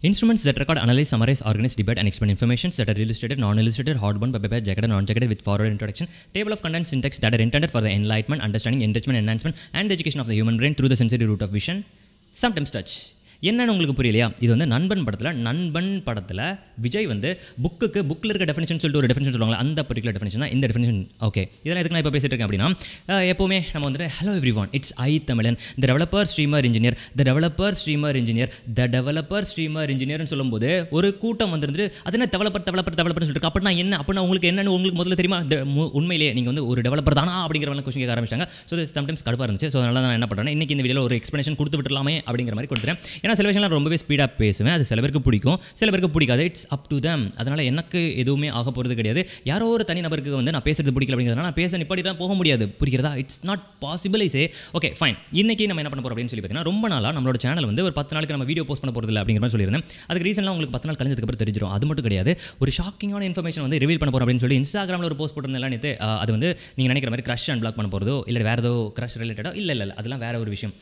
Instruments that record, analyze, summarize, organize, debate, and expand information that are illustrated, non-illustrated, hardbound, paper, jacketed, non-jacketed with forward introduction, table of content syntax that are intended for the enlightenment, understanding, enrichment, enhancement, and the education of the human brain through the sensory route of vision, sometimes touch. என்னென்னு உங்களுக்கு புரியலையா இது வந்து நண்பன் படத்தில் நண்பன் படத்தில் விஜய் வந்து புக்குக்கு புக்கில் இருக்க டெஃபினேஷன் சொல்லிட்டு ஒரு டெஃபினேஷன் சொல்லுவாங்க அந்த பர்டிகுலர் டெஃபினேஷன் தான் இந்த டெஃபினேஷன் ஓகே இதெல்லாம் எதுக்கு நான் இப்போ பேசிட்டு இருக்கேன் அப்படின்னா எப்போவுமே நம்ம வந்துட்டு hello everyone it's I Tamilan the developer streamer engineer the developer streamer engineer the developer streamer இன்ஜினியர்னு சொல்லும்போது ஒரு கூட்டம் வந்துருந்து அது என்ன டெவலப்பர் டெவலப்பர் சொல்லிட்டு சொல்லிட்டு அப்படின்னா என்ன அப்படின்னா உங்களுக்கு என்னென்னு உங்களுக்கு முதல்ல தெரியுமா உண்மையிலேயே நீங்கள் வந்து ஒரு டெவலப்பர் தானா அப்படிங்கிற மாதிரி கொஸ்டின் கேட்க ஆரம்பிச்சாங்க ஸோ சம்டைம்ஸ் கடுப்பாக இருந்துச்சு ஸோ அதனால் நான் என்ன பண்ணுறேன் இன்றைக்கி இந்த வீடியோவில் ஒரு எக்ஸ்பிளேஷன் கொடுத்து விட்டுலாமே அப்படிங்கிற மாதிரி கொடுத்துறேன் ஏன்னா சில விஷயம்லாம் ரொம்பவே ஸ்பீடாக பேசுவேன் அது சில பேருக்கு பிடிக்கும் சில பேருக்கு பிடிக்காது இட்ஸ் அப் டு தம் அதனால் எனக்கு எதுவுமே ஆக போகிறது கிடையாது யாரோ ஒரு தனி நபருக்கு வந்து நான் பேசுறது பிடிக்கல அப்படிங்கிறதுனால நான் பேச இப்படி தான் போக முடியாது புரிகிறதா இட்ஸ் நாட் பாசிபிள் ஏ ஓகே ஃபைன் இன்றைக்கி நம்ம என்ன பண்ண போகிறோம் அப்படின்னு சொல்லி பார்த்தீங்கன்னா ரொம்ப நாளாக நம்மளோட சேனல் வந்து ஒரு பத்து நாளைக்கு நம்ம வீடியோ போஸ்ட் பண்ண போகிறது அப்படிங்கிற மாதிரி சொல்லியிருந்தேன் அதுக்கு ரீசெண்டாக உங்களுக்கு பத்து நாள் கழிஞ்சதுக்கப்புறம் தெரிஞ்சிடும் அது மட்டும் கிடையாது ஒரு ஷாக்கிங்கான இன்ஃபர்மேஷன் வந்து ரிவீல் பண்ண போகிறோம் அப்படின்னு சொல்லி இன்ஸ்டாகிராமில் ஒரு போஸ்ட் போட்டிருந்தேன் நேற்று அது வந்து நீங்கள் நினைக்கிற மாதிரி அண்ட் அன்பிளாக் பண்ண போகிறதோ இல்லை வேறு ஏதோ க்ரஷ் ரிலேட்டடோ இல்லை இல்லை அதெல்லாம் வேறு ஒரு விஷயம்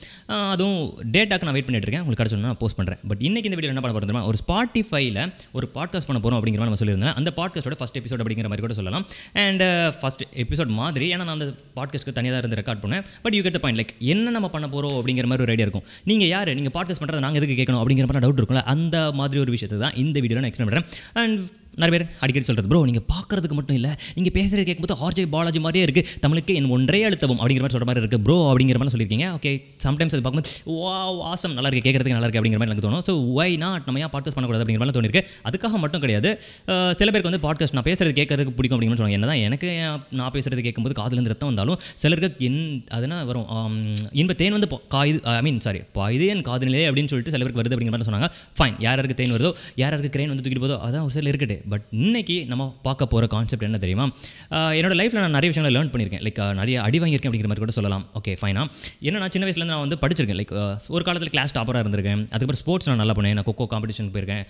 அதுவும் டேட்டாக்கு நான் வெயிட் பண்ணிட்டு இருக்கேன் உங்களுக்கு கிடச்சி சொல்லணும்னா போஸ்ட் பண்ணுறேன் பட் இன்றைக்கி இந்த வீடியோ என்ன பண்ண போகிறோம் ஒரு ஸ்பாட்டிஃபைல ஒரு பாட்காஸ்ட் பண்ண போகிறோம் அப்படிங்கிற மாதிரி நம்ம சொல்லியிருந்தேன் அந்த பாட்காஸ்ட்டோட ஃபஸ்ட் எபிசோட் அப்படிங்கிற மாதிரி கூட சொல்லலாம் அண்ட் ஃபஸ்ட் எபிசோட் மாதிரி ஏன்னா நான் அந்த பாட்காஸ்ட்க்கு தனியாக இருந்து ரெக்கார்ட் பண்ணேன் but you get point like என்ன நம்ம பண்ண போகிறோம் அப்படிங்கிற மாதிரி ஒரு ஐடியா இருக்கும் நீங்கள் யார் நீங்கள் பாட்காஸ்ட் பண்ணுறது நாங்கள் எதுக்கு கேட்கணும் அப்படிங்கிற மாதிரி டவுட் இருக்கும்ல அந்த மாதிரி ஒரு விஷயத்தை தான் இந்த வீடியோ நான் எக்ஸ்பிளைன் பண்ணுறேன் அண்ட் நிறைய பேர் அடிக்கடி சொல்கிறது ப்ரோ நீங்கள் பார்க்குறதுக்கு மட்டும் இல்லை நீங்கள் பேசுகிறது கேட்கும்போது ஆர்ஜே பாலாஜி மாதிரியே இருக்குது தமிழுக்கு என் ஒன்றே அழுத்தவும் அப்படிங்கிற மாதிரி சொல்கிற மாதிரி இருக்குது ப்ரோ அப்படிங்கிற மாதிரி சொல்லியிருக்கீங்க ஓகே சம்டைம்ஸ் அது பார்க்கும்போது வா வாசம் நல்லா இருக்குது கேட்கறதுக்கு நல்லா இருக்குது அப்படிங்கிற மாதிரி எனக்கு தோணும் ஸோ ஒய் நாட் நம்ம ஏன் பாட்காஸ்ட் பண்ணக்கூடாது அப்படிங்கிற மாதிரி தோணிருக்கு அதுக்காக மட்டும் கிடையாது சில பேருக்கு வந்து பாட்காஸ்ட் நான் பேசுறது கேட்கறதுக்கு பிடிக்கும் அப்படின்னு சொல்லுவாங்க என்ன தான் எனக்கு நான் பேசுறது கேட்கும்போது காதுலேருந்து ரத்தம் வந்தாலும் சிலருக்கு என் அதுனா வரும் இன்ப தேன் வந்து காயுது ஐ மீன் சாரி இது என் காதுநிலையே அப்படின்னு சொல்லிட்டு சில பேருக்கு வருது அப்படிங்கிற மாதிரி சொன்னாங்க ஃபைன் யாருக்கு தேன் வருதோ யாருக்கு கிரெயின் வந்து தூக்கிட்டு போதோ அதான் ஒரு சில இருக்கட்டு பட் இன்றைக்கி நம்ம பார்க்க போகிற கான்செப்ட் என்ன தெரியுமா என்னோடய லைஃப்பில் நான் நிறைய விஷயங்களை லேர்ன் பண்ணியிருக்கேன் லைக் நிறைய அடி வாங்கியிருக்கேன் அப்படிங்கிற மாதிரி கூட சொல்லலாம் ஓகே ஃபைனா என்ன நான் சின்ன வயசுலேருந்து நான் வந்து படிச்சிருக்கேன் லைக் ஒரு காலத்தில் கிளாஸ் டாப்பராக இருந்திருக்கேன் அதுக்கப்புறம் ஸ்போர்ட்ஸ் நான் நல்லா பண்ணேன் நான் கொக்கோ காம்படிஷன் போயிருக்கேன்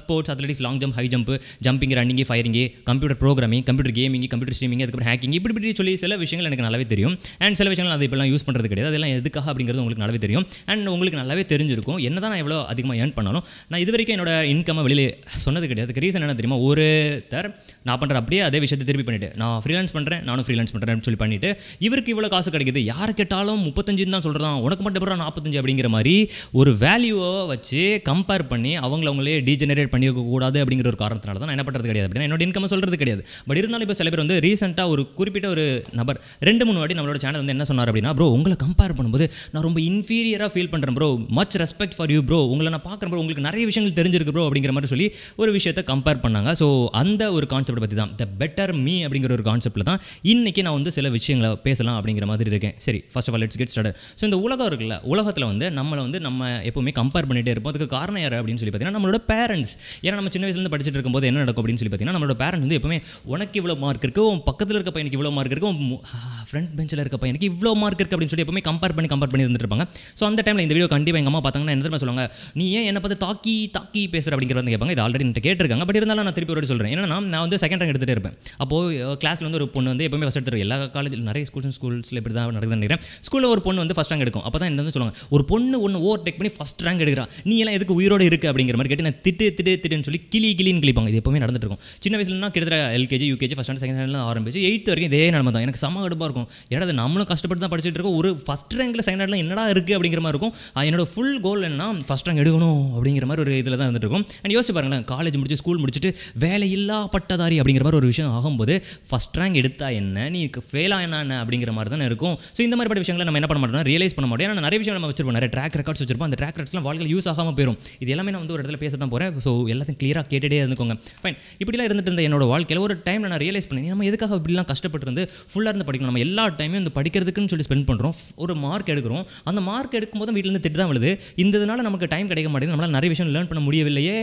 sports athletics long jump high jump jumping running firing computer programming computer gaming computer streaming அதுக்கப்புறம் ஹேக்கிங் இப்படி இப்படி சொல்லி சில விஷயங்கள் எனக்கு நல்லாவே தெரியும் அண்ட் சில விஷயங்கள் அது இப்பெல்லாம் யூஸ் பண்ணுறது கிடையாது அதெல்லாம் எதுக்காக அப்படிங்கிறது உங்களுக்கு நல்லாவே தெரியும் அண்ட் உங்களுக்கு நல்லாவே தெரிஞ்சிருக்கும் என்ன தான் நான் எவ்வளோ அதிகமாக ஏர்ன் பண்ணாலும் நான் இது வரைக்கும் என்னோட இன்கம்மை வெளியில் சொன்னது கிடையாது ரீசன் என்ன தெரியுமா தர் நான் பண்ணுற அப்படியே அதே விஷயத்தை திருப்பி பண்ணிவிட்டு நான் ஃப்ரீலான்ஸ் பண்ணுறேன் நானும் ஃப்ரீலான்ஸ் பண்ணுறேன்னு சொல்லி பண்ணிவிட்டு இவருக்கு இவ்வளோ காசு கிடைக்குது யார் கேட்டாலும் முப்பத்தஞ்சுன்னு தான் சொல்கிறான் உனக்கு மட்டும் பிறகு நாற்பத்தஞ்சு அப்படிங்கிற மாதிரி ஒரு வேல்யூவை வச்சு கம்பேர் பண்ணி அவங்கள அவங்களே டீஜெனரேட் பண்ணியிருக்கக்கூடாது அப்படிங்கிற ஒரு காரணத்தினால தான் நான் என்ன பண்ணுறது கிடையாது அப்படின்னா என்னோட இன்கம் சொல்கிறது கிடையாது பட் இருந்தாலும் இப்போ சில பேர் வந்து ரீசெண்டாக ஒரு குறிப்பிட்ட ஒரு நபர் ரெண்டு மூணு வாட்டி நம்மளோட சேனல் வந்து என்ன சொன்னார் அப்படின்னா ப்ரோ உங்களை கம்பேர் பண்ணும்போது நான் ரொம்ப இன்ஃபீரியராக ஃபீல் பண்ணுறேன் bro much respect for you bro உங்களை நான் பார்க்குறேன் ப்ரோ உங்களுக்கு நிறைய விஷயங்கள் தெரிஞ்சிருக்கு ப்ரோ அப்படிங்கிற மாதிரி சொல்லி ஒரு விஷயத்தை கம்பேர் பண்ண பண்ணாங்க ஸோ அந்த ஒரு கான்செப்ட் பற்றி தான் த பெட்டர் மீ அப்படிங்கிற ஒரு கான்செப்ட்டில் தான் இன்றைக்கி நான் வந்து சில விஷயங்களை பேசலாம் அப்படிங்கிற மாதிரி இருக்கேன் சரி first of all let's get start so இந்த உலகம் இருக்குல்ல உலகத்தில் வந்து நம்மளை வந்து நம்ம எப்போவுமே கம்பேர் பண்ணிகிட்டே இருப்போம் அதுக்கு காரணம் யார் அப்படின்னு சொல்லி பார்த்தீங்கன்னா நம்மளோட பேரண்ட்ஸ் ஏன்னா நம்ம சின்ன வயசுலேருந்து படிச்சுட்டு இருக்கும்போது என்ன நடக்கும் அப்படின்னு சொல்லி பார்த்தீங்கன்னா நம்மளோட பேரண்ட்ஸ் வந்து எப்பவுமே உனக்கு இவ்வளோ மார்க் இருக்குது உன் பக்கத்தில் இருக்க பையனுக்கு இவ்வளோ மார்க் இருக்குது ஃப்ரெண்ட் ஃப்ரண்ட் பெஞ்சில் இருக்க பையனுக்கு இவ்வளோ மார்க் இருக்குது அப்படின்னு சொல்லி எப்பவுமே கம்பேர் பண்ணி கம்பேர் பண்ணி இருந்துருப்பாங்க ஸோ அந்த டைமில் இந்த வீடியோ கண்டிப்பாக எங்கள் அம்மா பார்த்தாங்கன்னா என்ன சொல்லுவாங்க நீ ஏன் என்னை பார்த்து தாக்கி தாக்கி பேசுகிற வந்து கேட்பாங்க இது ஆல்ரெடி கேட்டிருக்காங்க பட் இருந்தாலும் இருந்தாலும் நான் திருப்பி ஒரு சொல்கிறேன் ஏன்னா நான் வந்து செகண்ட் ரேங்க் எடுத்துகிட்டே இருப்பேன் அப்போது கிளாஸில் வந்து ஒரு பொண்ணு வந்து எப்பவுமே ஃபஸ்ட் எடுத்துரு எல்லா காலேஜில் நிறைய ஸ்கூல்ஸ் ஸ்கூல்ஸில் இப்படி தான் நடக்குது நினைக்கிறேன் ஸ்கூலில் ஒரு பொண்ணு வந்து ஃபஸ்ட் ரேங்க் எடுக்கும் அப்போ தான் என்ன வந்து சொல்லுவாங்க ஒரு பொண்ணு ஒன்று ஓவர் டேக் பண்ணி ஃபஸ்ட் ரேங்க் எடுக்கிற நீ எல்லாம் எதுக்கு உயிரோடு இருக்குது அப்படிங்கிற மாதிரி கேட்டு நான் திட்டு திட்டு திட்டுன்னு சொல்லி கிளி கிளின்னு கிளிப்பாங்க இது எப்பவுமே நடந்துருக்கும் சின்ன வயசுலனா கிட்டத்தட்ட LKG UKG first stand second standard ஆரம்பிச்சு எயித்து வரைக்கும் இதே நடந்தான் தான் எனக்கு சம கடுப்பாக இருக்கும் ஏன்னா நம்மளும் கஷ்டப்பட்டு தான் படிச்சுட்டு இருக்கோம் ஒரு ஃபஸ்ட் ரேங்கில் செகண்ட் ரேங்கில் என்னடா இருக்குது அப்படிங்கிற மாதிரி இருக்கும் என்னோட ஃபுல் கோல் என்னன்னா ஃபஸ்ட் ரேங்க் எடுக்கணும் அப்படிங்கிற மாதிரி ஒரு இதில் தான் இருந்துட்டு இருக்கும் அண்ட் யோசிச்சு பாருங்களேன் காலேஜ் முடிச்சு ஸ்கூல் முடிச்சுட்டு படிச்சுட்டு வேலையில்லா பட்டதாரி அப்படிங்கிற மாதிரி ஒரு விஷயம் ஆகும்போது ஃபஸ்ட் ரேங்க் எடுத்தா என்ன நீ ஃபெயில் ஆனா என்ன அப்படிங்கிற மாதிரி தானே இருக்கும் ஸோ இந்த மாதிரி விஷயங்களை நம்ம என்ன பண்ண மாட்டோம் ரியலைஸ் பண்ண முடியும் நிறைய விஷயம் நம்ம வச்சிருப்போம் நிறைய ட்ராக் ரெக்கார்ட்ஸ் வச்சிருப்போம் அந்த ட்ராக் ரெக்கார்ட்ஸ்லாம் வாழ்க்கை யூஸ் ஆகாமல் போயிடும் இது எல்லாமே நான் வந்து ஒரு இடத்துல பேச தான் போகிறேன் ஸோ எல்லாத்தையும் க்ளியராக கேட்டுகிட்டே இருந்துக்கோங்க ஃபைன் இப்படிலாம் இருந்துட்டு இருந்த என்னோட வாழ்க்கையில் ஒரு டைமில் நான் ரியலைஸ் பண்ணேன் நம்ம எதுக்காக இப்படிலாம் கஷ்டப்பட்டு இருந்து ஃபுல்லாக இருந்து படிக்கணும் நம்ம எல்லா டைமும் வந்து படிக்கிறதுக்குன்னு சொல்லி ஸ்பெண்ட் பண்ணுறோம் ஒரு மார்க் எடுக்கிறோம் அந்த மார்க் எடுக்கும்போது வீட்டிலேருந்து திட்டு தான் விழுது இந்த இதனால் நமக்கு டைம் கிடைக்க மாட்டேங்குது நம்மளால் நிறைய விஷயம் லேர்ன் பண்ண முடியவில்லையே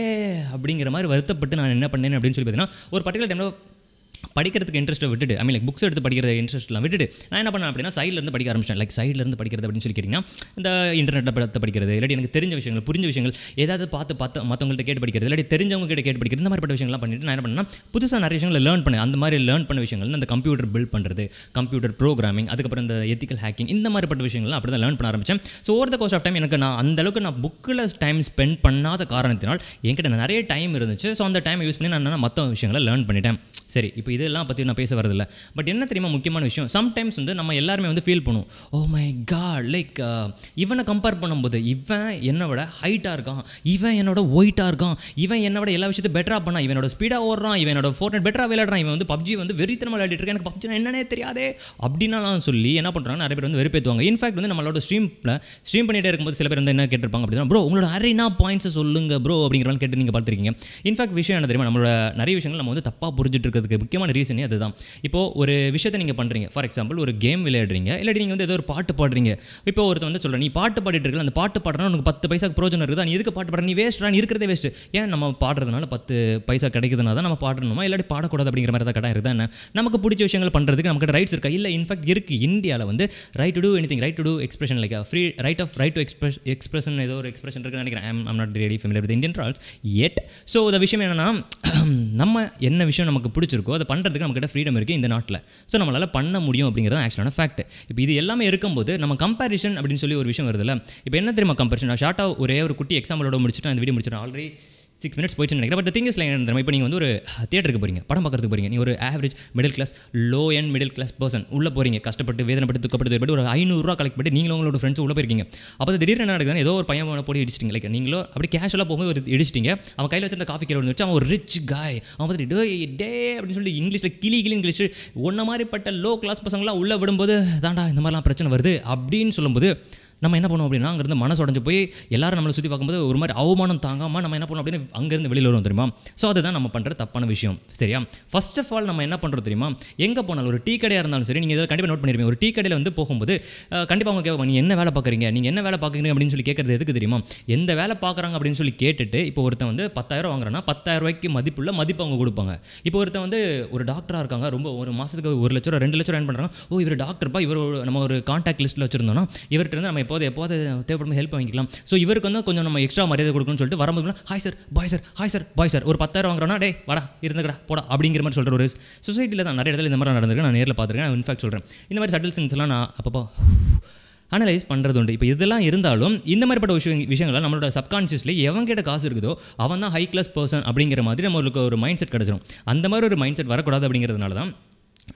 அப்படிங்கிற மாதிரி வருத்தப்பட்டு நான் என்ன பண்ணேன் அப்படின்னு சொல்லி பார்த்தீங்கன்னா ஒரு பர்டிகுலர் டைமில் படிக்கிறதுக்கு இன்ட்ரெஸ்ட் விட்டுட்டு ஐ மீன் லைக் புக்ஸ் எடுத்து படிக்கிற இன்ட்ரெஸ்ட்லாம் விட்டுட்டு நான் என்ன பண்ணேன் அப்படின்னா இருந்து படிக்க ஆரம்பிச்சேன் லைக் சைட்லேருந்து படிக்கிறது அப்படின்னு சொல்லி கேட்டிங்கன்னா இந்த இன்டர்நெட்டில் படத்தை படிக்கிறது இல்லாட்டி எனக்கு தெரிஞ்ச விஷயங்கள் புரிஞ்ச விஷயங்கள் ஏதாவது பார்த்து பார்த்து மற்றவங்கள்ட்ட கேட்டு படிக்கிறது இல்லாட்டி தெரிஞ்சவங்க கிட்ட கேட்டு படிக்கிறது இந்த மாதிரிப்பட்ட விஷயங்கள்லாம் பண்ணிட்டு நான் என்ன பண்ணேன் புதுசாக நிறைய விஷயங்கள் லேர்ன் பண்ணேன் அந்த மாதிரி லேர்ன் பண்ண விஷயங்கள் அந்த கம்ப்யூட்டர் பில்ட் பண்ணுறது கம்ப்யூட்டர் ப்ரோக்ராமிங் அதுக்கப்புறம் இந்த எத்திக்கல் ஹேக்கிங் இந்த மாதிரிப்பட்ட விஷயங்கள்லாம் அப்படி தான் லேர்ன் பண்ண ஆரம்பித்தேன் so over the course of time எனக்கு நான் அந்தளவுக்கு நான் புக்கில் டைம் ஸ்பெண்ட் பண்ணாத காரணத்தினால் என்கிட்ட நிறைய டைம் இருந்துச்சு ஸோ அந்த டைம் யூஸ் பண்ணி நான் மற்ற விஷயங்களை லேர்ன் பண்ணிட்டேன் சரி இப்போ இதெல்லாம் பற்றி நான் பேச வரதில்லை பட் என்ன தெரியுமா முக்கியமான விஷயம் சம்டைம்ஸ் வந்து நம்ம எல்லாருமே வந்து ஃபீல் பண்ணுவோம் ஓ மை காட் லைக் இவனை கம்பேர் பண்ணும்போது இவன் என்னோட ஹைட்டாக இருக்கான் இவன் என்னோட ஒயிட்டாக இருக்கான் இவன் என்னோட எல்லா விஷயத்தையும் பெட்டராக பண்ணா இவனோட ஸ்பீடாக ஓடுறான் இவனோட ஃபோர்னெட் பெட்டராக விளையாடுறான் இவன் வந்து பப்ஜி வந்து வெறித்தனமாக விளையாடிட்டு இருக்கேன் எனக்கு பப்ஜி என்னன்னே தெரியாதே அப்படின்னாலாம் சொல்லி என்ன பண்ணுறாங்க நிறைய பேர் வந்து வெறுப்பேற்றுவாங்க இன்ஃபேக்ட் வந்து நம்மளோட ஸ்ட்ரீமில் ஸ்ட்ரீம் பண்ணிகிட்டே இருக்கும்போது சில பேர் வந்து என்ன கேட்டிருப்பாங்க அப்படின்னா ப்ரோ உங்களோட அரைனா பாயிண்ட்ஸை சொல்லுங்க ப்ரோ அப்படிங்கிறவங்க கேட்டு நீங்கள் பார்த்துருக்கீங்க இன்ஃபேக்ட் விஷயம் என்ன தெரியுமா நம்மளோட நிறைய விஷயங்கள் நம்ம வந்து தப்பாக புரிஞ்சுட்டு இருக்கிறது பண்ணுறதுக்கு முக்கியமான ரீசனே அதுதான் இப்போது ஒரு விஷயத்தை நீங்கள் பண்ணுறீங்க ஃபார் எக்ஸாம்பிள் ஒரு கேம் விளையாடுறீங்க இல்லாட்டி நீங்கள் வந்து ஏதோ ஒரு பாட்டு பாடுறீங்க இப்போ ஒருத்தர் வந்து சொல்கிறேன் நீ பாட்டு பாடிட்டு இருக்க அந்த பாட்டு பாடுறா உனக்கு பத்து பைசாக்கு பிரோஜனம் இருக்குதா நீ எதுக்கு பாட்டு பாடுற நீ வேஸ்ட் நீ இருக்கிறதே வேஸ்ட் ஏன் நம்ம பாடுறதுனால பத்து பைசா கிடைக்கிறதுனால தான் நம்ம பாடணுமா இல்லாட்டி பாடக்கூடாது அப்படிங்கிற மாதிரி தான் கட்டாயம் இருக்குதா என்ன நமக்கு பிடிச்ச விஷயங்கள் பண்ணுறதுக்கு நமக்கு ரைட்ஸ் இருக்கா இல்லை இன்ஃபேக்ட் இருக்குது இந்தியாவில் வந்து right to do any right to do expression like free right of right to express expression ஏதோ ஒரு எக்ஸ்பிரஷன் இருக்குன்னு நினைக்கிறேன் I'm I'm not ready familiar with Indian rules எட் ஸோ இந்த விஷயம் என்னென்னா நம்ம என்ன விஷயம் நமக்கு பிடிச்ச பிடிச்சிருக்கோ அதை பண்ணுறதுக்கு கிட்ட ஃப்ரீடம் இருக்குது இந்த நாட்டில் ஸோ நம்மளால் பண்ண முடியும் அப்படிங்கிறது தான் ஆக்சுவலான ஃபேக்ட் இப்போ இது எல்லாமே இருக்கும்போது நம்ம கம்பேரிஷன் அப்படின்னு சொல்லி ஒரு விஷயம் வருதுல்ல இப்போ என்ன தெரியுமா கம்பேரிஷன் நான் ஷார்ட்டாக ஒரே ஒரு குட்டி எக்ஸாம்பிளோட முடிச்சுட்டு அந்த வீடியோ முடிச்சிடும் ஆல்ரெடி சிக்ஸ் மினிட்ஸ் போயிடுச்சு நினைக்கிறேன் பட் திங்ஸ் லைன் இப்போ நீங்கள் வந்து ஒரு தேட்டருக்கு போகிறீங்க படம் பார்க்கறதுக்கு போகிறீங்க நீ ஒரு average middle class low and middle class person உள்ளே போகிறீங்க கஷ்டப்பட்டு வேதனைப்பட்டு துக்கப்பட்டு ஒரு ஐநூறுரூவா கலெக்ட் பண்ணி நீங்களும் உங்களோட ஃப்ரெண்ட்ஸ் உள்ளே போயிருக்கீங்க அப்போ திடீர்னு என்ன நடக்குதுன்னா ஏதோ ஒரு பையன் போய் இடிச்சிட்டிங்க லைக் நீங்களோ அப்படி கேஷுவலாக போகும்போது ஒரு இடிச்சிட்டிங்க அவன் கையில் வச்சிருந்த காஃபி கேள்வி வந்துச்சு அவன் ஒரு ரிச் காய் அவன் பார்த்து டே டே அப்படின்னு சொல்லி இங்கிலீஷில் கிளி கிளி இங்கிலீஷ் ஒன்ன மாதிரி பட்ட லோ கிளாஸ் பசங்களாம் உள்ளே விடும்போது தாண்டா இந்த மாதிரிலாம் பிரச்சனை வருது அப்படின்னு சொல்லும்போது நம்ம என்ன பண்ணுவோம் அப்படின்னா அங்கேருந்து மனசு உடஞ்சு போய் எல்லாரும் நம்மளை சுற்றி பார்க்கும்போது ஒரு மாதிரி அவமானம் தாங்காமல் நம்ம என்ன பண்ணுவோம் அப்படின்னு அங்கேருந்து வெளியில் வரும் தெரியுமா ஸோ அதுதான் நம்ம பண்ணுற தப்பான விஷயம் சரியா ஃபஸ்ட் ஆஃப் ஆல் நம்ம என்ன பண்ணுறோம் தெரியுமா எங்கே போனாலும் ஒரு டீ கடையாக இருந்தாலும் சரி நீங்கள் இதில் கண்டிப்பாக நோட் பண்ணிருப்பீங்க ஒரு டீ கடையில் வந்து போகும்போது கண்டிப்பாக அவங்க கேட்பாங்க நீங்கள் என்ன வேலை பார்க்குறீங்க நீங்கள் என்ன வேலை பார்க்குறீங்க அப்படின்னு சொல்லி கேட்குறது எதுக்கு தெரியுமா எந்த வேலை பார்க்குறாங்க அப்படின்னு சொல்லி கேட்டுட்டு இப்போ ஒருத்தன் வந்து பத்தாயிரம் வாங்குறனா பத்தாயிரம் ரூபாய்க்கு மதிப்புள்ள மதிப்பு அவங்க கொடுப்பாங்க இப்போ ஒருத்தன் வந்து ஒரு டாக்டராக இருக்காங்க ரொம்ப ஒரு மாதத்துக்கு ஒரு லட்ச ரூபா ரெண்டு லட்ச ரூபா ஏன் பண்ணுறாங்க ஓ இவர் டாக்டர்ப்பா இவர் நம்ம ஒரு கான்டாக்ட் லிஸ்ட்டில் வச்சுருந்தோம்னா இவர்கிட்ட நம்ம எப்போது எப்போது தேவைப்படும் ஹெல்ப் வாங்கிக்கலாம் ஸோ இவருக்கு வந்து கொஞ்சம் நம்ம எக்ஸ்ட்ரா மரியாதை கொடுக்கணும்னு சொல்லிட்டு வரும்போது hi sir bye sir hi sir bye sir ஒரு பத்தாயிரம் வாங்குறோன்னா டே வரா இருந்துக்கடா போடா அப்படிங்கிற மாதிரி சொல்கிற ஒரு சொசைட்டியில் தான் நிறைய இடத்துல இந்த மாதிரி நடந்திருக்கு நான் நேரில் பார்த்துருக்கேன் நான் இன்ஃபேக்ட் சொல்கிறேன் இந்த மாதிரி சட்டில் சிங்ஸ்லாம் நான் அப்பப்போ அனலைஸ் பண்ணுறது உண்டு இப்போ இதெல்லாம் இருந்தாலும் இந்த மாதிரிப்பட்ட விஷயம் விஷயங்கள்லாம் நம்மளோட சப்கான்ஷியஸ்லேயே கிட்ட காசு இருக்குதோ அவன் தான் ஹை கிளாஸ் பர்சன் அப்படிங்கிற மாதிரி நம்மளுக்கு ஒரு மைண்ட் செட் கிடச்சிடும் அந்த மாதிரி ஒரு மைண்ட் செட் வரக்கூடாது அப்படிங்கிறதுனால தான்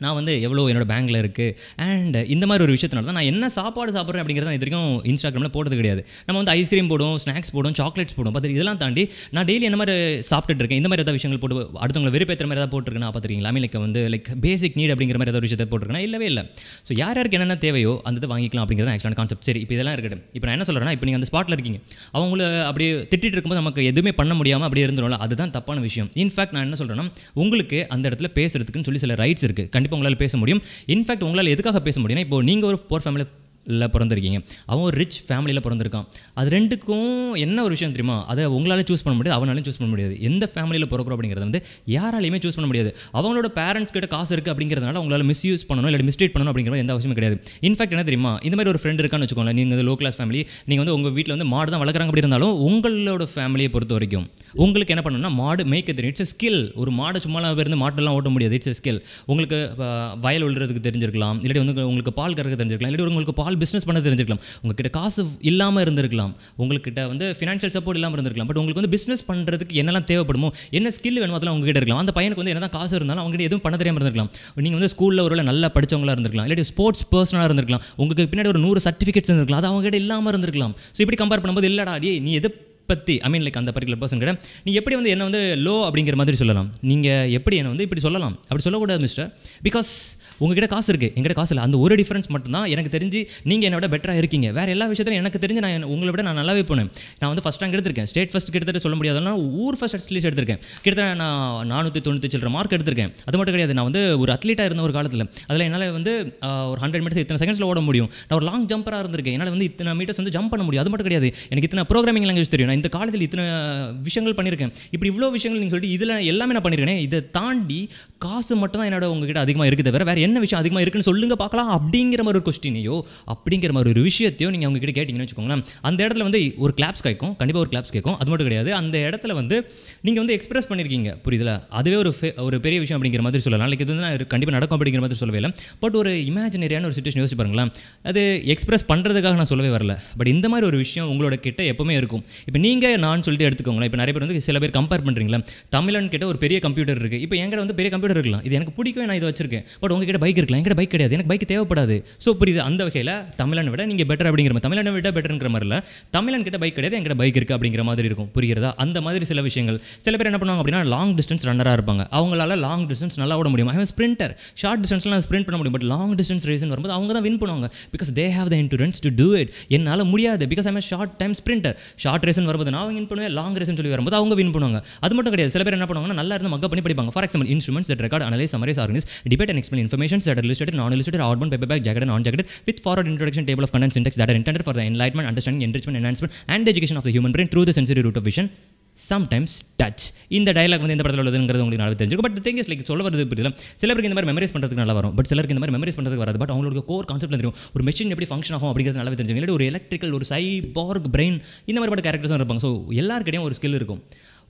நான் வந்து எவ்வளோ என்னோடய பேங்கில் இருக்குது அண்ட் இந்த மாதிரி ஒரு விஷயத்தினால தான் நான் என்ன சாப்பாடு சாப்பிட்றேன் அப்படிங்கிறத இது வரைக்கும் இன்ஸ்டாகிராமில் போட்டது கிடையாது நம்ம வந்து ஐஸ்கிரீம் போடும் ஸ்நாக்ஸ் போடும் சாக்லேட்ஸ் போடும் பார்த்து இதெல்லாம் தாண்டி நான் டெய்லி என்ன மாதிரி சாப்பிட்டுட்டு இருக்கேன் இந்த மாதிரி ஏதாவது விஷயங்கள் போட்டு அடுத்தவங்களை வெறுப்பேற்ற மாதிரி ஏதாவது நான் பார்த்துருக்கீங்களா லைக் வந்து லைக் பேசிக் நீட் அப்படிங்கிற மாதிரி ஏதாவது விஷயத்தை போட்டிருக்கேன் இல்லவே இல்லை ஸோ யார் யாருக்கு என்னென்ன தேவையோ அந்த இது வாங்கிக்கலாம் அப்படிங்கிறது ஆக்சுவலான கான்செப்ட் சரி இப்போ இதெல்லாம் இருக்கட்டும் இப்போ நான் என்ன சொல்கிறேன்னா இப்போ நீங்கள் அந்த ஸ்பாட்டில் இருக்கீங்க அவங்கள அப்படி திட்டிகிட்டு இருக்கும்போது நமக்கு எதுவுமே பண்ண முடியாமல் அப்படி இருந்துரும்ல அதுதான் தப்பான விஷயம் இன்ஃபேக்ட் நான் என்ன சொல்கிறேன்னா உங்களுக்கு அந்த இடத்துல பேசுறதுக்குன்னு சொல்லி சில ரைட்ஸ் இருக்குது கண்டிப்பாக உங்களால் பேச முடியும் இன்ஃபேக்ட் உங்களால் எதுக்காக பேச முடியும்னா இப்போ நீங்கள் ஒரு போர் ஃபேமிலி ஃபேமிலியில் பிறந்திருக்கீங்க அவன் ஒரு ரிச் ஃபேமிலியில் பிறந்திருக்கான் அது ரெண்டுக்கும் என்ன ஒரு விஷயம் தெரியுமா அதை உங்களால் சூஸ் பண்ண முடியாது அவனாலும் சூஸ் பண்ண முடியாது எந்த ஃபேமிலியில் பிறக்கிறோம் அப்படிங்கிறது வந்து யாராலையுமே சூஸ் பண்ண முடியாது அவங்களோட பேரண்ட்ஸ் கிட்ட காசு இருக்குது அப்படிங்கிறதுனால உங்களால் மிஸ்யூஸ் பண்ணணும் இல்லை மிஸ்ட்ரீட் பண்ணணும் அப்படிங்கிற எந்த அவசியமும் கிடையாது இன்ஃபேக்ட் என்ன தெரியுமா இந்த மாதிரி ஒரு ஃப்ரெண்ட் இருக்கான்னு வச்சுக்கோங்களேன் நீங்கள் லோ கிளாஸ் ஃபேமிலி நீங்கள் வந்து உங்கள் வீட்டில் வந்து மாடு தான் வளர்க்குறாங்க அப்படி இருந்தாலும் உங்களோட ஃபேமிலியை பொறுத்த வரைக்கும் உங்களுக்கு என்ன பண்ணணும்னா மாடு மேய்க்க தெரியும் இட்ஸ் ஸ்கில் ஒரு மாடை சும்மா இருந்து மாட்டெல்லாம் ஓட்ட முடியாது இட்ஸ் ஸ்கில் உங்களுக்கு வயல் உழுறதுக்கு தெரிஞ்சிருக்கலாம் இல்லாட்டி வந்து உங்களுக்கு பால் கறக்க தெரிஞ்சிருக்கலாம் இல்லாட்டி உங்களுக்கு பால் ஸ்மால் பிஸ்னஸ் பண்ண தெரிஞ்சிருக்கலாம் உங்ககிட்ட காசு இல்லாமல் இருந்திருக்கலாம் உங்கள்கிட்ட வந்து ஃபினான்ஷியல் சப்போர்ட் இல்லாமல் இருந்திருக்கலாம் பட் உங்களுக்கு வந்து பிஸ்னஸ் பண்ணுறதுக்கு என்னெல்லாம் தேவைப்படுமோ என்ன ஸ்கில் வேணுமோ அதெல்லாம் உங்ககிட்ட இருக்கலாம் அந்த பையனுக்கு வந்து என்ன காசு இருந்தாலும் அவங்ககிட்ட எதுவும் பண்ண தெரியாமல் இருந்திருக்கலாம் நீங்கள் வந்து ஸ்கூலில் ஒரு நல்லா படித்தவங்களாக இருந்திருக்கலாம் இல்லாட்டி ஸ்போர்ட்ஸ் பர்சனாக இருந்திருக்கலாம் உங்களுக்கு பின்னாடி ஒரு நூறு சர்டிஃபிகேட்ஸ் இருந்திருக்கலாம் அது அவங்ககிட்ட இல்லாமல் இருந்திருக்கலாம் ஸோ இப்படி கம்பேர் பண்ணும்போது இல்லடா டே நீ எது பற்றி ஐ மீன் லைக் அந்த பர்டிகுலர் பர்சன் கிட்ட நீ எப்படி வந்து என்ன வந்து லோ அப்படிங்கிற மாதிரி சொல்லலாம் நீங்கள் எப்படி என்னை வந்து இப்படி சொல்லலாம் அப்படி சொல்லக்கூடாது மிஸ்டர் பிகாஸ் உங்ககிட்ட காசு இருக்குது எங்கிட்ட காசு இல்லை அந்த ஒரு டிஃப்ரென்ஸ் மட்டும்தான் எனக்கு தெரிஞ்சு நீங்கள் என்னோட பெட்டராக இருக்கீங்க வேறு எல்லா விஷயத்திலும் எனக்கு தெரிஞ்சு நான் உங்களை விட நான் நல்லாவே போனேன் நான் வந்து ஃபஸ்ட் ரேங்க் எடுத்திருக்கேன் ஸ்டேட் ஃபஸ்ட் கிட்டத்தட்ட சொல்ல முடியாதுனா ஊர் ஃபஸ்ட் அட்லீஸ்ட் எடுத்திருக்கேன் கிட்டத்தட்ட நான் நானூற்றி தொண்ணூற்றி சில்லற மார்க் எடுத்திருக்கேன் அது மட்டும் கிடையாது நான் வந்து ஒரு அத்லீட்டாக இருந்த ஒரு காலத்தில் அதில் என்னால் வந்து ஒரு ஹண்ட்ரட் மீட்டர்ஸ் இத்தனை செகண்ட்ஸில் ஓட முடியும் நான் ஒரு லாங் ஜம்பராக இருந்திருக்கேன் என்னால் வந்து இத்தனை மீட்டர்ஸ் வந்து ஜம்ப் பண்ண முடியும் அது மட்டும் கிடையாது எனக்கு இத்தனை ப்ரோக்ராமிங் லாங்குவேஜ் தெரியும் நான் இந்த காலத்தில் இத்தனை விஷயங்கள் பண்ணியிருக்கேன் இப்படி இவ்வளோ விஷயங்கள் நீங்கள் சொல்லிட்டு இதில் எல்லாமே நான் பண்ணியிருக்கேன் இதை தாண்டி காசு மட்டும் தான் என்னோட உங்ககிட்ட அதிகமாக இருக்குது வேறு வேறு என்ன விஷயம் அதிகமாக இருக்குன்னு சொல்லுங்கள் பார்க்கலாம் அப்படிங்கிற மாதிரி ஒரு கொஸ்டினையோ அப்படிங்கிற மாதிரி ஒரு விஷயத்தையோ நீங்கள் அவங்க கிட்ட கேட்டிங்கன்னு வச்சுக்கோங்களேன் அந்த இடத்துல வந்து ஒரு கிளாப்ஸ் கேட்கும் கண்டிப்பாக ஒரு கிளாப்ஸ் கேட்கும் அது மட்டும் கிடையாது அந்த இடத்துல வந்து நீங்கள் வந்து எக்ஸ்பிரஸ் பண்ணியிருக்கீங்க புரியுதுல அதுவே ஒரு ஒரு பெரிய விஷயம் அப்படிங்கிற மாதிரி சொல்லலாம் நாளைக்கு இது வந்து கண்டிப்பாக நடக்கும் அப்படிங்கிற மாதிரி சொல்லவே இல்லை பட் ஒரு இமேஜினரியான ஒரு சுச்சுவேஷன் யோசிச்சு பாருங்களேன் அது எக்ஸ்பிரஸ் பண்ணுறதுக்காக நான் சொல்லவே வரல பட் இந்த மாதிரி ஒரு விஷயம் உங்களோட கிட்ட எப்பவுமே இருக்கும் இப்போ நீங்கள் நான் சொல்லிட்டு எடுத்துக்கோங்களேன் இப்போ நிறைய பேர் வந்து சில பேர் கம்பேர் பண்ணுறீங்களா தமிழன் கிட்ட ஒரு பெரிய கம்ப்யூட்டர் இருக்குது இப்போ என்கிட்ட வந்து பெரிய கம்ப்யூட்டர் இருக்கலாம் இது எனக்கு பிடிக்கும் நான் இதை வச்சிருக்கேன் பட் உங்ககிட்ட எங்கிட்ட பைக் இருக்கலாம் எங்கிட்ட பைக் கிடையாது எனக்கு பைக் தேவைப்படாது ஸோ புரியுது அந்த வகையில் தமிழனை விட நீங்கள் பெட்டர் அப்படிங்கிற மாதிரி தமிழனை விட பெட்டருங்கிற மாதிரில தமிழன் கிட்ட பைக் கிடையாது எங்கிட்ட பைக் இருக்குது அப்படிங்கிற மாதிரி இருக்கும் புரிகிறதா அந்த மாதிரி சில விஷயங்கள் சில பேர் என்ன பண்ணுவாங்க அப்படின்னா லாங் டிஸ்டன்ஸ் ரன்னராக இருப்பாங்க அவங்களால லாங் டிஸ்டன்ஸ் நல்லா ஓட முடியும் அவன் ஸ்பிரிண்டர் ஷார்ட் டிஸ்டன்ஸ்லாம் ஸ்பிரிண்ட் பண்ண முடியும் பட் லாங் டிஸ்டன்ஸ் ரீசன் வரும்போது அவங்க தான் வின் பண்ணுவாங்க because they have the endurance to do it என்னால் முடியாது because I'm short time sprinter short reason வரும்போது நான் வின் பண்ணுவேன் லாங் ரீசன் சொல்லி வரும்போது அவங்க வின் பண்ணுவாங்க அது மட்டும் கிடையாது சில பேர் என்ன பண்ணுவாங்கன்னா நல்லா இருந்து மக்க பண்ணி படிப்பாங்க for example instruments record analyse summarise organise debate and explain information informations that are illustrated, non-illustrated, outbound, paperback, jagged, and non-jagged, with forward introduction table of content syntax that are intended for the enlightenment, understanding, enrichment, enhancement, and the education of the human brain through the sensory route of vision. Sometimes touch இந்த dialogue வந்து இந்த படத்தில் உள்ளதுங்கிறது உங்களுக்கு நல்லா தெரிஞ்சிருக்கும் but thing is like சொல்ல வருது புரியல சில பேருக்கு இந்த மாதிரி மெமரைஸ் பண்ணுறதுக்கு நல்லா வரும் பட் சிலருக்கு இந்த மாதிரி மெமரைஸ் பண்ணுறதுக்கு வராது பட் அவங்களுக்கு கோர் கான்செப்ட் தெரியும் ஒரு மிஷின் எப்படி ஃபங்க்ஷன் ஆகும் அப்படிங்கிறது நல்லா தெரிஞ்சுங்க இல்லாட்டி ஒரு எலக்ட்ரிக்கல் ஒரு சைபார்க் பிரெயின் இந்த மாதிரி பட கேரக்டர்ஸும் இருப்பாங்க ஸோ எல்லாருக்கிட்டையும் ஒரு ஸ்கில் இருக்கும்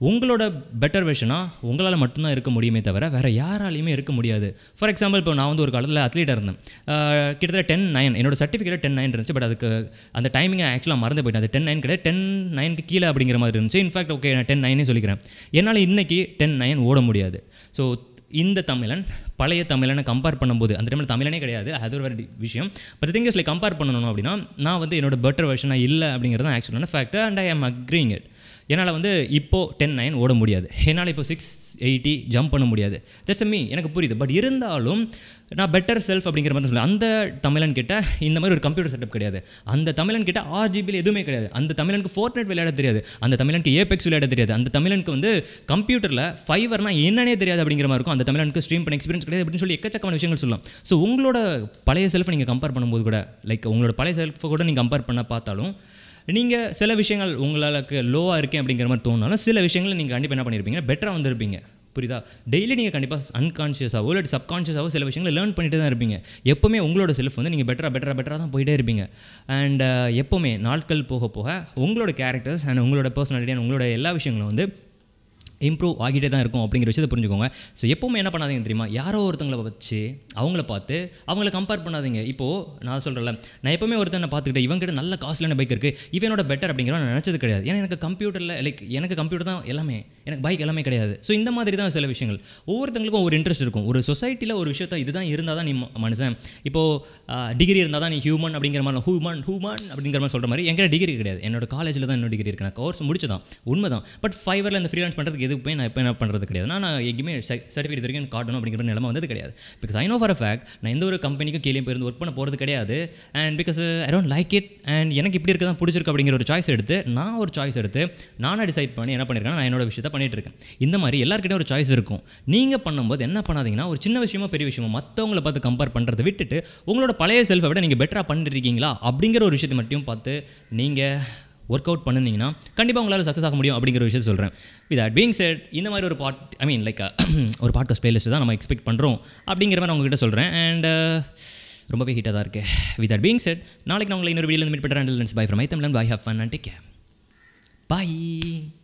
உங்களோட பெட்டர் வெர்ஷனாக உங்களால் மட்டும்தான் இருக்க முடியுமே தவிர வேறு யாராலையுமே இருக்க முடியாது ஃபார் எக்ஸாம்பிள் இப்போ நான் வந்து ஒரு காலத்தில் அத்லீட்டாக இருந்தேன் கிட்டத்தட்ட டென் நைன் என்னோட சர்டிஃபிகேட் டென் நைன் இருந்துச்சு பட் அதுக்கு அந்த டைமிங்கை ஆக்சுவலாக மறந்து போயிட்டேன் அது டென் நைன் கிடையாது டென் நைன் கீழே அப்படிங்கிற மாதிரி இருந்துச்சு இன்ஃபேக்ட் ஓகே நான் டென் நைனே சொல்லிக்கிறேன் என்னால் இன்றைக்கி டென் நைன் ஓட முடியாது ஸோ இந்த தமிழன் பழைய தமிழனை கம்பேர் பண்ணும்போது அந்த டைமில் தமிழனே கிடையாது அது ஒரு விஷயம் பட் திங் லைக் கம்பேர் பண்ணணும் அப்படின்னா நான் வந்து என்னோட பெட்டர் வெர்ஷனாக இல்லை அப்படிங்கிறது தான் ஆக்சுவலான ஃபேக்ட் அண்ட் ஐ ஆம் அக்ரிங் இட் என்னால் வந்து இப்போது டென் நைன் ஓட முடியாது என்னால் இப்போ சிக்ஸ் எயிட்டி ஜம்ப் பண்ண முடியாது தட்ஸ் மீ எனக்கு புரியுது பட் இருந்தாலும் நான் பெட்டர் செல்ஃப் அப்படிங்கிற மாதிரி சொல்லுவேன் அந்த தமிழன் கிட்ட இந்த மாதிரி ஒரு கம்ப்யூட்டர் செட்டப் கிடையாது அந்த தமிழன் கிட்ட ஆர்ஜிபியில் எதுவுமே கிடையாது அந்த தமிழனுக்கு ஃபோர்ட்நெட் விளையாட தெரியாது அந்த தமிழனுக்கு ஏபெக்ஸ் விளையாட தெரியாது அந்த தமிழனுக்கு வந்து கம்ப்யூட்டரில் ஃபைவர்னால் என்னன்னே தெரியாது அப்படிங்கிற மாதிரி இருக்கும் அந்த தமிழனுக்கு ஸ்ட்ரீம் பண்ண எக்ஸ்பீரியன்ஸ் கிடையாது அப்படின்னு சொல்லி எக்கச்சக்கமான விஷயங்கள் சொல்லலாம் ஸோ உங்களோட பழைய செல்ஃபை நீங்கள் கம்பேர் பண்ணும்போது கூட லைக் உங்களோட பழைய செல்ஃபை கூட நீங்கள் கம்பேர் பண்ண பார்த்தாலும் நீங்கள் சில விஷயங்கள் உங்களுக்கு லோவாக இருக்கேன் அப்படிங்கிற மாதிரி தோணுனாலும் சில விஷயங்கள் நீங்கள் கண்டிப்பாக என்ன பண்ணியிருப்பீங்க பெட்டராக வந்திருப்பீங்க புரியுதா டெய்லி நீங்கள் கண்டிப்பாக அன்கான்ஷியஸாகவோ இல்லை சப்கான்ஷியஸாகவோ சில விஷயங்களை லேர்ன் பண்ணிட்டு தான் இருப்பீங்க எப்போவுமே உங்களோட செல்ஃப் வந்து நீங்கள் பெட்டராக பெட்டராக பெட்டராக தான் போயிட்டே இருப்பீங்க அண்ட் எப்போவுமே நாட்கள் போக போக உங்களோட கேரக்டர்ஸ் அண்ட் உங்களோட பர்சனாலிட்டி அண்ட் உங்களோட எல்லா விஷயங்களும் வந்து இம்ப்ரூவ் ஆகிட்டே தான் இருக்கும் அப்படிங்கிற விஷயத்தை புரிஞ்சுக்கோங்க ஸோ எப்போவுமே என்ன பண்ணாதீங்க தெரியுமா யாரோ ஒருத்தங்களை வச்சு அவங்கள பார்த்து அவங்கள கம்பேர் பண்ணாதீங்க இப்போது நான் சொல்கிறல நான் எப்போவுமே ஒருத்தனை பார்த்துக்கிட்டேன் கிட்ட நல்ல காஸ்ட்லியான பைக் இருக்குது இவனோட பெட்டர் அப்படிங்கிற நான் நினச்சது கிடையாது ஏன்னா எனக்கு கம்ப்யூட்டரில் லைக் எனக்கு கம்ப்யூட்டர் தான் எல்லாமே எனக்கு பைக் எல்லாமே கிடையாது ஸோ இந்த மாதிரி தான் சில விஷயங்கள் ஒவ்வொருத்தங்களுக்கும் ஒரு இன்ட்ரெஸ்ட் இருக்கும் ஒரு சொசைட்டியில் ஒரு விஷயத்த இதுதான் இருந்தால் தான் நீ மனுஷன் இப்போது டிகிரி இருந்தால் தான் நீ ஹியூமன் அப்படிங்கிற மாதிரி ஹூமன் ஹூமன் அப்படிங்கிற மாதிரி சொல்கிற மாதிரி என்கிட்ட டிகிரி கிடையாது என்னோட காலேஜில் தான் இன்னொரு டிகிரி இருக்கு நான் கோர்ஸ் முடிச்சு தான் உண்மை தான் பட் ஃபைவரில் இந்த ஃப்ரீலான்ஸ் பண்ணுறதுக்கு எதுவுமே நான் எப்போ என்ன பண்ணுறது கிடையாது நான் எங்கேயுமே சர்டிஃபிகேட் வரைக்கும் காட்டணும் அப்படிங்கிற நிலம வந்தது கிடையாது because I know for a fact நான் எந்த ஒரு கம்பெனிக்கும் கீழே போயிருந்து ஒர்க் பண்ண போகிறது கிடையாது and because I don't like it and எனக்கு இப்படி இருக்க தான் பிடிச்சிருக்கு அப்படிங்கிற ஒரு சாய்ஸ் எடுத்து நான் ஒரு சாய்ஸ் எடுத்து நானே டிசைட் பண்ணி என்ன பண்ணியிருக்கேன் நான் என்னோட விஷயத்தை பண்ணிகிட்டு இருக்கேன் இந்த மாதிரி எல்லாருக்கிட்டே ஒரு சாய்ஸ் இருக்கும் நீங்கள் பண்ணும்போது என்ன பண்ணாதீங்கன்னா ஒரு சின்ன விஷயமா பெரிய விஷயமா மற்றவங்களை பார்த்து கம்பேர் பண்ணுறதை விட்டுட்டு உங்களோட பழைய செல்ஃபை விட நீங்கள் பெட்டராக பண்ணிருக்கீங்களா அப்படிங்கிற ஒரு விஷயத்தை மட்டும் பார்த்து நீங்கள் ஒர்க் அவுட் பண்ணுனீங்கன்னா கண்டிப்பாக உங்களால் சக்ஸஸ் ஆக முடியும் அப்படிங்கிற விஷயம் சொல்கிறேன் வித் அட் பீங் செட் இந்த மாதிரி ஒரு பாட் ஐ மீன் லைக் ஒரு பாட்காஸ்ட் பிளேலிஸ்ட் தான் நம்ம எக்ஸ்பெக்ட் பண்ணுறோம் அப்படிங்கிற மாதிரி நான் உங்ககிட்ட சொல்கிறேன் அண்ட் uh, ரொம்பவே ஹீட்டாக தான் இருக்குது வித் அட் பீங் செட் நாளைக்கு நான் உங்களை இன்னொரு வீடியோ மீட் பண்ணுறேன் bye from I Tamilan bye have fun and take bye